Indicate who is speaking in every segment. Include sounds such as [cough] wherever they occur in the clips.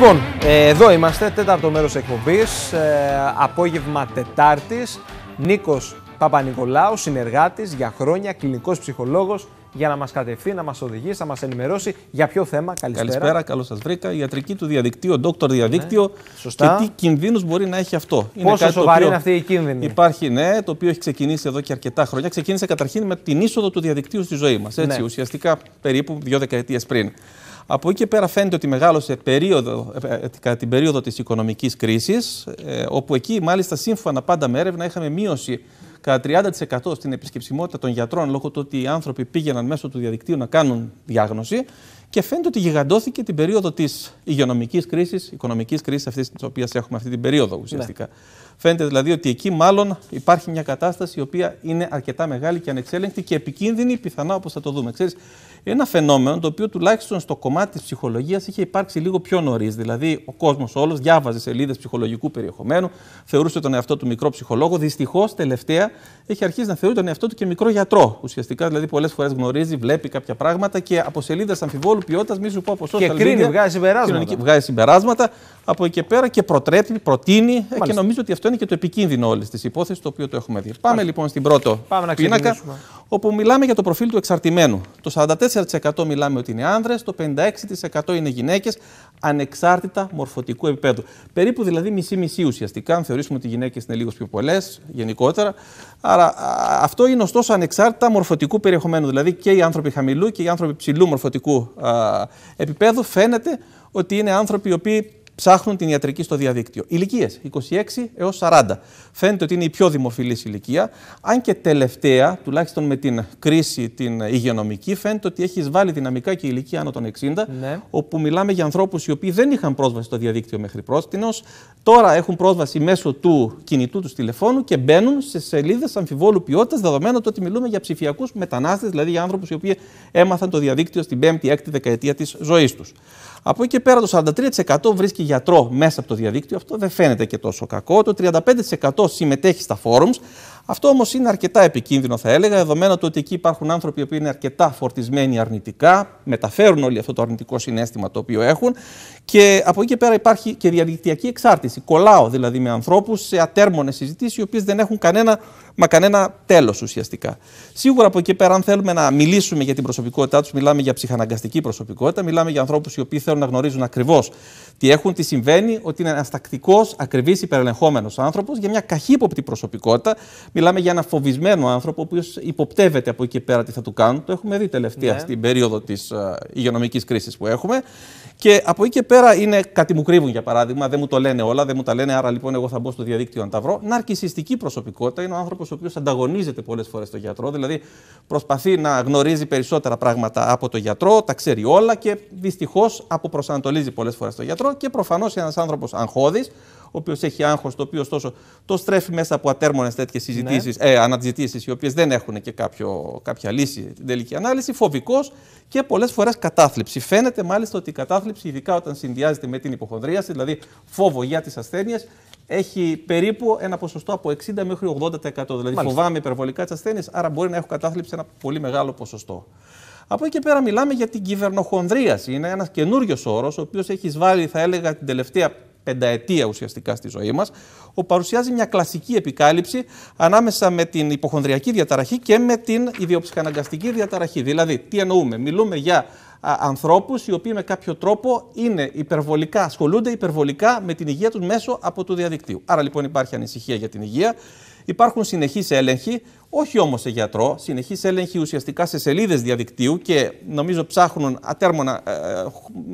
Speaker 1: Λοιπόν, ε, εδώ είμαστε, τέταρτο μέρος εκπομπής, ε, απόγευμα Τετάρτης. Νίκος Παπα-Νικολάου, συνεργάτης για χρόνια, κλινικός ψυχολόγος, για να μας κατευθεί, να μας οδηγήσει, να μας ενημερώσει για ποιο θέμα. Καλησπέρα. Καλησπέρα, καλώς σας βρήκα. η Ιατρική του διαδικτύου, ντόκτορ διαδίκτυο. Ναι, σωστά. Και τι κινδύνους μπορεί να έχει αυτό. Πόσο είναι σοβαρή είναι αυτή η κίνδυνη. Υπάρχει, ναι, το οποίο έχει ξεκινήσει εδώ και αρκετά χρόνια. Ξεκίνησε καταρχήν με την είσοδο του διαδικτύου στη ζωή μας. Έτσι, ναι. ουσιαστικά περίπου δύο δεκαετίες πριν. Από εκεί και πέρα φαίνεται ότι μεγάλωσε περίοδο, ε, ε, κατά την περίοδο της οικονομικής κρίσης, ε, όπου εκεί μάλιστα σύμφωνα πάντα με έρευνα είχαμε μείωση κατά 30% στην επισκεψιμότητα των γιατρών λόγω του ότι οι άνθρωποι πήγαιναν μέσω του διαδικτύου να κάνουν διάγνωση και φαίνεται ότι γιγαντώθηκε την περίοδο της υγειονομικής κρίσης, οικονομικής κρίσης αυτής της οποίας έχουμε αυτή την περίοδο ναι. ουσιαστικά. Ναι. Φαίνεται δηλαδή ότι εκεί μάλλον υπάρχει μια κατάσταση η οποία είναι αρκετά μεγάλη και ανεξέλεγκτη και επικίνδυνη, πιθανά όπως θα το δούμε. Ξέρεις, ένα φαινόμενο το οποίο τουλάχιστον στο κομμάτι της ψυχολογίας είχε υπάρξει λίγο πιο νωρίς. Δηλαδή, ο κόσμος όλος διάβαζε σελίδες ψυχολογικού περιεχομένου, θεωρούσε τον εαυτό του μικρό ψυχολόγο. Δυστυχώς, τελευταία έχει αρχίσει να θεωρεί τον εαυτό του και μικρό γιατρό. Ουσιαστικά, δηλαδή, πολλές φορές γνωρίζει, βλέπει κάποια πράγματα και από σελίδες αμφιβόλου καθόλου ποιότητας, μη σου πω Και κρίνει, βγάζει συμπεράσματα. Από εκεί και πέρα και προτρέπει, προτείνει ε, και νομίζω ότι αυτό είναι και το επικίνδυνο όλης της υπόθεσης το οποίο το έχουμε δει. Πάμε λοιπόν στην πρώτο Πάμε πίνακα. Να όπου μιλάμε για το προφίλ του εξαρτημένου. Το 44% μιλάμε ότι είναι άνδρες, το 56% είναι γυναίκες, ανεξάρτητα μορφωτικού επίπεδου. Περίπου δηλαδή μισή-μισή ουσιαστικά, αν θεωρήσουμε ότι οι γυναίκες είναι λίγος πιο πολλές, γενικότερα. Άρα αυτό είναι ωστόσο ανεξάρτητα μορφωτικού περιεχομένου, δηλαδή και οι άνθρωποι χαμηλού και οι άνθρωποι ψηλού μορφωτικού επίπεδου φαίνεται ότι είναι άνθρωποι οι οποίοι ψάχνουν την ιατρική στο διαδίκτυο. Ηλικίες 26 έω 40. Φαίνεται ότι είναι η πιο δημοφιλής ηλικία, αν και τελευταία, τουλάχιστον με την κρίση την υγειονομική, φαίνεται ότι έχει βάλει δυναμικά και η ηλικία άνω των 60, ναι. όπου μιλάμε για ανθρώπους οι οποίοι δεν είχαν πρόσβαση στο διαδίκτυο μέχρι πρόστινος, τώρα έχουν πρόσβαση μέσω του κινητού τους τηλεφώνου και μπαίνουν σε σελίδες αμφιβόλου ποιότητας, δεδομένου ότι μιλούμε για ψηφιακούς μετανάστες, δηλαδή για άνθρωπους οι οποίοι έμαθαν το διαδίκτυο στην 5η-6η δεκαετία της ζωής τους. Από εκεί και πέρα το 43% βρίσκει γιατρό μέσα από το διαδίκτυο, αυτό δεν φαίνεται και τόσο κακό. Το 35% συμμετέχει στα forums, αυτό όμως είναι αρκετά επικίνδυνο, θα έλεγα, δεδομένου ότι εκεί υπάρχουν άνθρωποι που είναι αρκετά φορτισμένοι αρνητικά, μεταφέρουν όλο αυτό το αρνητικό συνέστημα το οποίο έχουν και από εκεί και πέρα υπάρχει και διαδικτυακή εξάρτηση. Κολλάω δηλαδή με ανθρώπους σε ατέρμονες συζητήσεις, οι οποίες δεν έχουν κανένα, μα κανένα τέλος ουσιαστικά. Σίγουρα από εκεί πέρα, αν θέλουμε να μιλήσουμε για την προσωπικότητά τους, μιλάμε για ψυχαναγκαστική προσωπικότητα, μιλάμε για ανθρώπους οι οποίοι θέλουν να γνωρίζουν ακριβώς τι έχουν, τι συμβαίνει, ότι είναι ένας τακτικός, ακριβής, υπερελεγχόμενος άνθρωπος για μια καχύποπτη προσωπικότητα Μιλάμε για ένα φοβισμένο άνθρωπο, ο οποίος υποπτεύεται από εκεί και πέρα τι θα του κάνουν. Το έχουμε δει τελευταία ναι. στην περίοδο της ε, υγειονομικής κρίσης που έχουμε. Και από εκεί και πέρα είναι κάτι μου κρύβουν, για παράδειγμα, δεν μου το λένε όλα, δεν μου τα λένε, άρα λοιπόν εγώ θα μπω στο διαδίκτυο να τα βρω. Ναρκιστική προσωπικότητα είναι ο άνθρωπος ο οποίος ανταγωνίζεται πολλές φορές στο γιατρό, δηλαδή προσπαθεί να γνωρίζει περισσότερα πράγματα από το γιατρό, τα ξέρει όλα και δυστυχώς αποπροσανατολίζει πολλές φορές το γιατρό και προφανώς ένας άνθρωπος αγχώδης, ο οποίος έχει άγχος, το οποίο ωστόσο το στρέφει μέσα από ατέρμονες τέτοιες συζητήσει, ναι. ε, αναζητήσεις, οι οποίες δεν έχουν και κάποιο, κάποια λύση την τελική ανάλυση, φοβικός και πολλές φορές κατάθλιψη. Φαίνεται μάλιστα ότι η κατάθλιψη, ειδικά όταν συνδυάζεται με την υποχονδρίαση, δηλαδή φόβο για τις ασθένειες, έχει περίπου ένα ποσοστό από 60 μέχρι 80%. Δηλαδή φοβάμαι υπερβολικά τις ασθένειες, άρα μπορεί να έχω κατάθλιψη ένα πολύ μεγάλο ποσοστό. Από εκεί και πέρα μιλάμε για την κυβερνοχονδρίαση. Είναι ένας καινούριος όρος, ο οποίος έχει βάλει, θα έλεγα, την τελευταία πενταετία ουσιαστικά στη ζωή μας, ο παρουσιάζει μια κλασική επικάλυψη ανάμεσα με την υποχονδριακή διαταραχή και με την ιδιοψυχαναγκαστική διαταραχή. Δηλαδή, τι εννοούμε, μιλούμε για ανθρώπους οι οποίοι με κάποιο τρόπο είναι υπερβολικά, ασχολούνται υπερβολικά με την υγεία τους μέσω από του διαδικτύου. Άρα λοιπόν υπάρχει ανησυχία για την υγεία Υπάρχουν συνεχείς έλεγχοι, όχι όμως σε γιατρό, συνεχείς έλεγχοι ουσιαστικά σε σελίδες διαδικτύου και νομίζω ψάχνουν ατέρμονα ε,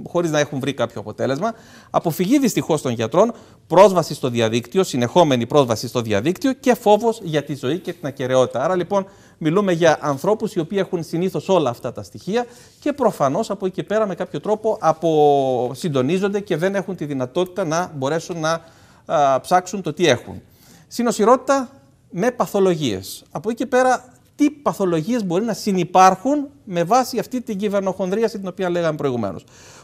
Speaker 1: χωρίς να έχουν βρει κάποιο αποτέλεσμα. Αποφυγή δυστυχώς των γιατρών, πρόσβαση στο διαδίκτυο, συνεχόμενη πρόσβαση στο διαδίκτυο και φόβος για τη ζωή και την ακαιρεότητα. Άρα λοιπόν μιλούμε για ανθρώπους οι οποίοι έχουν συνήθως όλα αυτά τα στοιχεία και προφανώς από εκεί πέρα με κάποιο τρόπο αποσυντονίζονται και δεν έχουν τη δυνατότητα να μπορέσουν να ψάξουν το τι έχουν. Συνοσυρότητα, με παθολογίες. Από εκεί και πέρα, τι παθολογίες μπορεί να συνυπάρχουν με βάση αυτή την κυβερνοχονδρίαση την οποία λέγαμε προηγουμένως.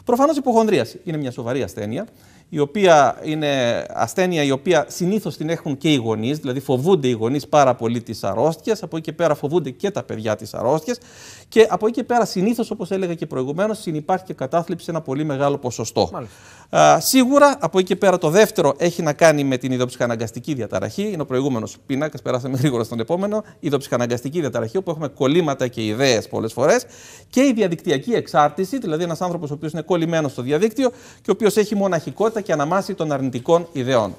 Speaker 1: Προφανώς η υποχονδρίαση είναι μια σοβαρή ασθένεια, η οποία είναι ασθένεια η οποία συνήθως την έχουν και οι γονείς, δηλαδή φοβούνται οι γονείς πάρα πολύ τις αρρώστιες, από εκεί και πέρα φοβούνται και τα παιδιά τις αρρώστιες και από εκεί και πέρα συνήθως, όπως έλεγα και προηγουμένως, συνεπάρχει και κατάθλιψη σε ένα πολύ μεγάλο ποσοστό. Α, σίγουρα από εκεί και πέρα το δεύτερο έχει να κάνει με την ειδοψυχαναγκαστική διαταραχή. Είναι ο προηγούμενος πίνακας, περάσαμε [laughs] γρήγορα στον επόμενο. ιδοψυχαναγκαστική διαταραχή, όπου έχουμε κολλήματα και ιδέες πολλές φορές και η διαδικτυακή εξάρτηση, δηλαδή ένας άνθρωπος ο οποίος είναι κολλημένος στο διαδίκτυο και ο οποίος έχει μοναχικότητα και αναμάση των αρνητικών ιδεών.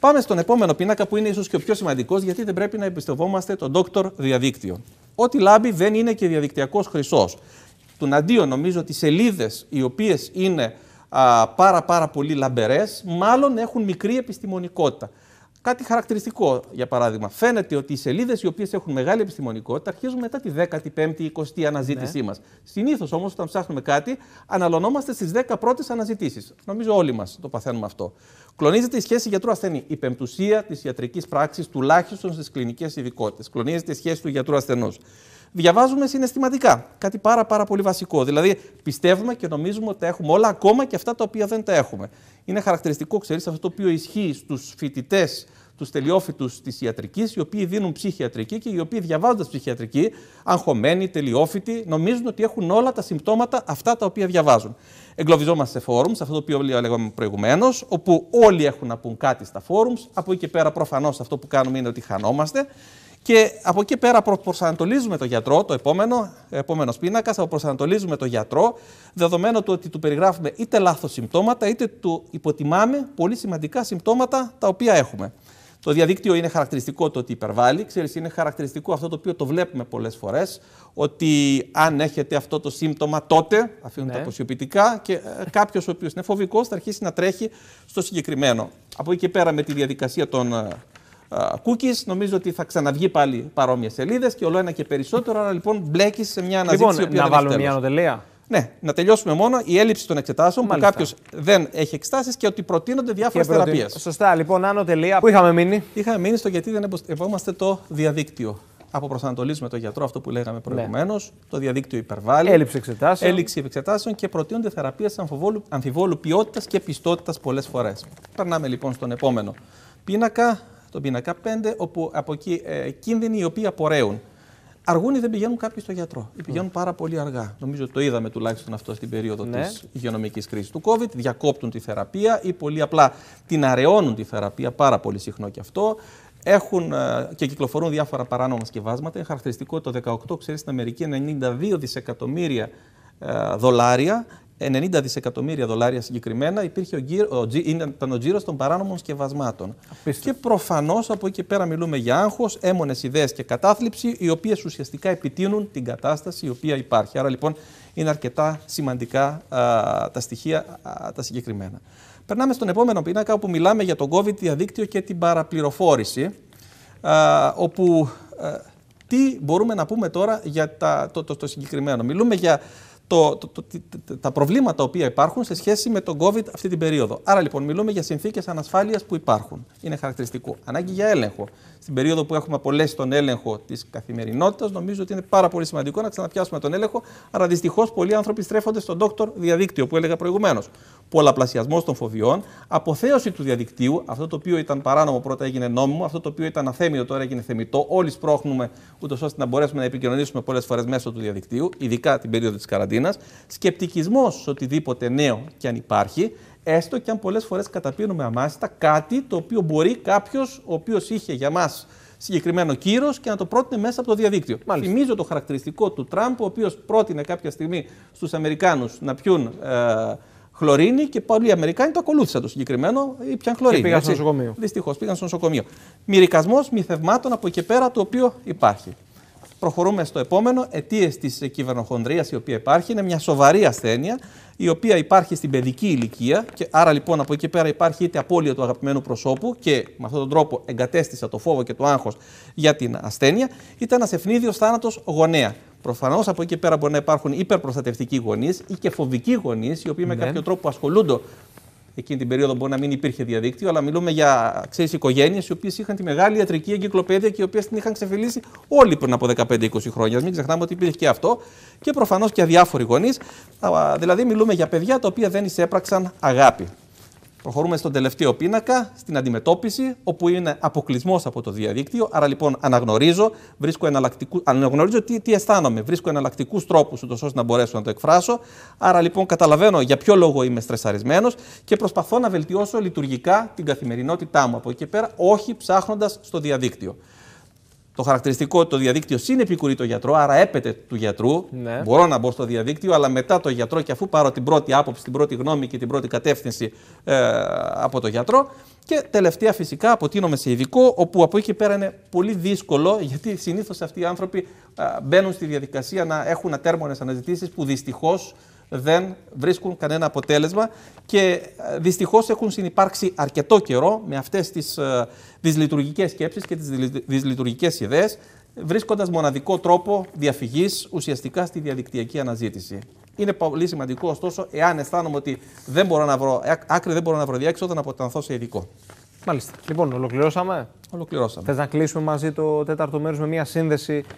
Speaker 1: Πάμε στον επόμενο πίνακα που είναι ίσως και ο πιο σημαντικός, γιατί δεν πρέπει να εμπιστευόμαστε τον ντόκτορ διαδίκτυο. Ό,τι λάμπει δεν είναι και διαδικτυακός χρυσός. Τον αντίο νομίζω ότι σελίδες οι οποίες είναι πάρα πάρα πολύ λαμπερές, μάλλον έχουν μικρή επιστημονικότητα κάτι χαρακτηριστικό, για παράδειγμα. Φαίνεται ότι οι σελίδες οι οποίες έχουν μεγάλη επιστημονικότητα αρχίζουν μετά τη 15η, 20η αναζήτησή ναι. μας. Συνήθως όμως, όταν ψάχνουμε κάτι, αναλωνόμαστε στις 10 πρώτες αναζητήσεις. Νομίζω όλοι μας το παθαίνουμε αυτό. Κλονίζεται η σχέση γιατρού-ασθενή. Η πεμπτουσία της ιατρικής πράξης, τουλάχιστον στις κλινικές ειδικότητες. Κλονίζεται η σχέση του γιατρου ασθενός. Διαβάζουμε συναισθηματικά. Κάτι πάρα, πάρα πολύ βασικό. Δηλαδή, πιστεύουμε και νομίζουμε ότι έχουμε όλα, ακόμα και αυτά τα οποία δεν τα έχουμε. Είναι χαρακτηριστικό, ξέρεις, αυτό το οποίο ισχύει στους φοιτητές τους τελειόφητου της ιατρικής, οι οποίοι δίνουν ψυχιατρική και οι οποίοι διαβάζοντα ψυχιατρική, αγχωμένοι, τελειόφοιτοι, νομίζουν ότι έχουν όλα τα συμπτώματα αυτά τα οποία διαβάζουν. Εγκλωβιζόμαστε σε φόρουμ, αυτό το οποίο λέγαμε προηγουμένως, όπου όλοι έχουν να πούν κάτι στα φόρουμ. Από εκεί και πέρα, προφανώς αυτό που κάνουμε είναι ότι χανόμαστε. Και από εκεί πέρα προσανατολίζουμε το γιατρό, το επόμενο, επόμενος πίνακας, προσανατολίζουμε τον γιατρό, δεδομένου του ότι του περιγράφουμε είτε λάθος συμπτώματα, είτε του υποτιμάμε πολύ σημαντικά συμπτώματα τα οποία έχουμε. Το διαδίκτυο είναι χαρακτηριστικό το ότι υπερβάλλει. Ξέρεις, είναι χαρακτηριστικό αυτό το οποίο το βλέπουμε πολλές φορές. Ότι αν έχετε αυτό το σύμπτωμα, τότε αφήνουν ναι. τα αποσιοποιητικά και ε, κάποιος ο οποίος είναι φοβικός θα αρχίσει να τρέχει στο συγκεκριμένο. Από εκεί και πέρα με τη διαδικασία των ε, ε, cookies. Νομίζω ότι θα ξαναβγεί πάλι παρόμοιες σελίδες και όλο ένα και περισσότερο. Άρα λοιπόν μπλέκεις σε μια λοιπόν, αναζήτηση. Λοιπόν, να δεν μια νοτελεία. Ναι, να τελειώσουμε μόνο η έλλειψη των εξετάσεων Μάλιστα. που κάποιος δεν έχει εξετάσεις και ότι προτείνονται διάφορε θεραπείες. Σωστά, λοιπόν, άνω τελεία. Πού είχαμε μείνει. Είχαμε μείνει στο γιατί δεν εμπιστευόμαστε το διαδίκτυο. Αποπροσανατολίζουμε τον γιατρό, αυτό που λέγαμε διαδικτυο αποπροσανατολιζουμε το γιατρο αυτο που λεγαμε προηγουμενω Το διαδίκτυο υπερβάλλει. Έλλειψη εξετάσεων. Έλλειψη εξετάσεων και προτείνονται θεραπείες αμφιβόλου, αμφιβόλου ποιότητας και πιστότητας πολλές φορές. Περνάμε λοιπόν στον επόμενο πίνακα, τον πίνακα 5, όπου από εκεί ε, κίνδυνοι οι οποίοι απορρέουν Αργούν ή δεν πηγαίνουν κάποιοι στο γιατρό ή ναι. πηγαίνουν πάρα πολύ αργά. Νομίζω ότι το είδαμε τουλάχιστον αυτό στην περίοδο ναι. της υγειονομικής κρίσης του COVID. Διακόπτουν τη θεραπεία ή πολύ απλά την αραιώνουν τη θεραπεία, πάρα πολύ συχνό και αυτό. Έχουν ε, και κυκλοφορούν διάφορα παράνομα σκευάσματα. Είναι χαρακτηριστικό το 18, ξέρεις, στην Αμερική 92 δισεκατομμύρια ε, δολάρια 90 δισεκατομμύρια δολάρια συγκεκριμένα υπήρχε ο γύρο, ο, ήταν ο γύρο των παράνομων σκευασμάτων. Και προφανώς από εκεί πέρα μιλούμε για άγχος, έμονες ιδέες και κατάθλιψη, οι οποίες ουσιαστικά επιτείνουν την κατάσταση η οποία υπάρχει. Άρα λοιπόν είναι αρκετά σημαντικά τα στοιχεία τα συγκεκριμένα. Περνάμε στον επόμενο πίνακα όπου μιλάμε για τον COVID διαδίκτυο και την παραπληροφόρηση. Α, όπου τι μπορούμε να πούμε τώρα για τα, το, το, το συγκεκριμένο. Μιλούμε για το, το, τα προβλήματα οποία υπάρχουν σε σχέση με τον COVID αυτή την περίοδο. Άρα λοιπόν, μιλούμε για συνθήκες ανασφάλειας που υπάρχουν. Είναι χαρακτηριστικό. Ανάγκη για έλεγχο. Στην περίοδο που έχουμε απολέσει τον έλεγχο της καθημερινότητας, νομίζω ότι είναι πάρα πολύ σημαντικό να ξαναπιάσουμε τον έλεγχο. Άρα δυστυχώς πολλοί άνθρωποι στρέφονται στον ντόκτορ διαδίκτυο που έλεγα προηγουμένως πολλαπλασιασμός των φοβιών, αποθέωση του διαδικτύου, αυτό το οποίο ήταν παράνομο πρώτα έγινε νόμιμο, αυτό το οποίο ήταν αθέμητο τώρα έγινε θεμητό. Όλοι σπρώχνουμε ούτως ώστε να μπορέσουμε να επικοινωνήσουμε πολλές φορές μέσω του διαδικτύου, ειδικά την περίοδο της καραντίνας. Σκεπτικισμός σε οτιδήποτε νέο και αν υπάρχει, έστω και αν πολλές φορές καταπίνουμε αμάστα κάτι το οποίο μπορεί κάποιος ο οποίος είχε για μας συγκεκριμένο κύρος και να το πρότεινε μέσα από το διαδίκτυο. Μάλιστα. Θυμίζω το χαρακτηριστικό του Τραμπ, ο οποίος πρότεινε κάποια στιγμή στους Αμερικάνους να πιούν. Ε, χλωρίνη και πολλοί Αμερικάνοι το ακολούθησαν το συγκεκριμένο ή πιαν χλωρίνη. Και πήγαν έτσι. στο νοσοκομείο. Δυστυχώς πήγαν στο νοσοκομείο. Μυρικασμός μυθευμάτων από εκεί πέρα το οποίο υπάρχει. Προχωρούμε στο επόμενο. Αιτίες της κυβερνοχονδρίας η οποία υπάρχει είναι μια σοβαρή ασθένεια η οποία υπάρχει στην παιδική ηλικία. Και πηγαν στο νοσοκομειο δυστυχω πηγαν λοιπόν από εκεί πέρα υπάρχει είτε απώλεια του αγαπημένου προσώπου και με αυτόν τον τρόπο εγκατέστησα το φόβο και το άγχος για την ασθένεια, είτε ένας ευνίδιος θάνατος γονέα. Προφανώς από εκεί και πέρα μπορεί να υπάρχουν υπερπροστατευτικοί γονείς ή και φοβικοί γονείς, οι οποίοι ναι. με κάποιο τρόπο ασχολούνται. Εκείνη την περίοδο μπορεί να μην υπήρχε διαδίκτυο, αλλά μιλούμε για ξέρεις, οικογένειες οι οποίες είχαν τη μεγάλη ιατρική εγκυκλοπαίδεια και οι οποίες την είχαν ξεφυλίσει όλοι πριν από 15-20 χρόνια. Μην ξεχνάμε ότι υπήρχε και αυτό. Και προφανώς και αδιάφοροι γονείς. Δηλαδή, μιλούμε για παιδιά τα οποία δεν εισέπραξαν αγάπη. Προχωρούμε στον τελευταίο πίνακα, στην αντιμετώπιση, όπου είναι αποκλεισμός από το διαδίκτυο. Άρα λοιπόν αναγνωρίζω, βρίσκω αναγνωρίζω τι, τι αισθάνομαι, βρίσκω εναλλακτικούς τρόπους ούτως ώστε να μπορέσω να το εκφράσω. Άρα λοιπόν καταλαβαίνω για ποιο λόγο είμαι στρεσαρισμένος και προσπαθώ να βελτιώσω λειτουργικά την καθημερινότητά μου από εκεί και πέρα, όχι ψάχνοντας στο διαδίκτυο. Το χαρακτηριστικό ότι το διαδίκτυο συνεπικουρεί το γιατρό, άρα έπεται του γιατρού. Ναι. Μπορώ να μπω στο διαδίκτυο, αλλά μετά το γιατρό και αφού πάρω την πρώτη άποψη, την πρώτη γνώμη και την πρώτη κατεύθυνση ε, από το γιατρό. Και τελευταία φυσικά αποτείνομαι σε ειδικό, όπου από εκεί πέρα είναι πολύ δύσκολο, γιατί συνήθως αυτοί οι άνθρωποι ε, μπαίνουν στη διαδικασία να έχουν ατέρμονες αναζητήσεις που δυστυχώς δεν βρίσκουν κανένα αποτέλεσμα και ε, δυστυχώς έχουν συνεπάρξει αρκετό καιρό με αυτές τις ε, δυσλειτουργικές σκέψεις και τις δυσλειτουργικές ιδέες βρίσκοντας μοναδικό τρόπο διαφυγής ουσιαστικά στη διαδικτυακή αναζήτηση. Είναι πολύ σημαντικό ωστόσο εάν αισθάνομαι ότι δεν μπορώ να βρω, άκρη δεν μπορώ να βρω διάξοδο να αποτανθώ σε ειδικό. Μάλιστα. Λοιπόν, ολοκληρώσαμε. Ολοκληρώσαμε. Θες να κλείσουμε μαζί το τέταρτο μέρος με μια σύνδεση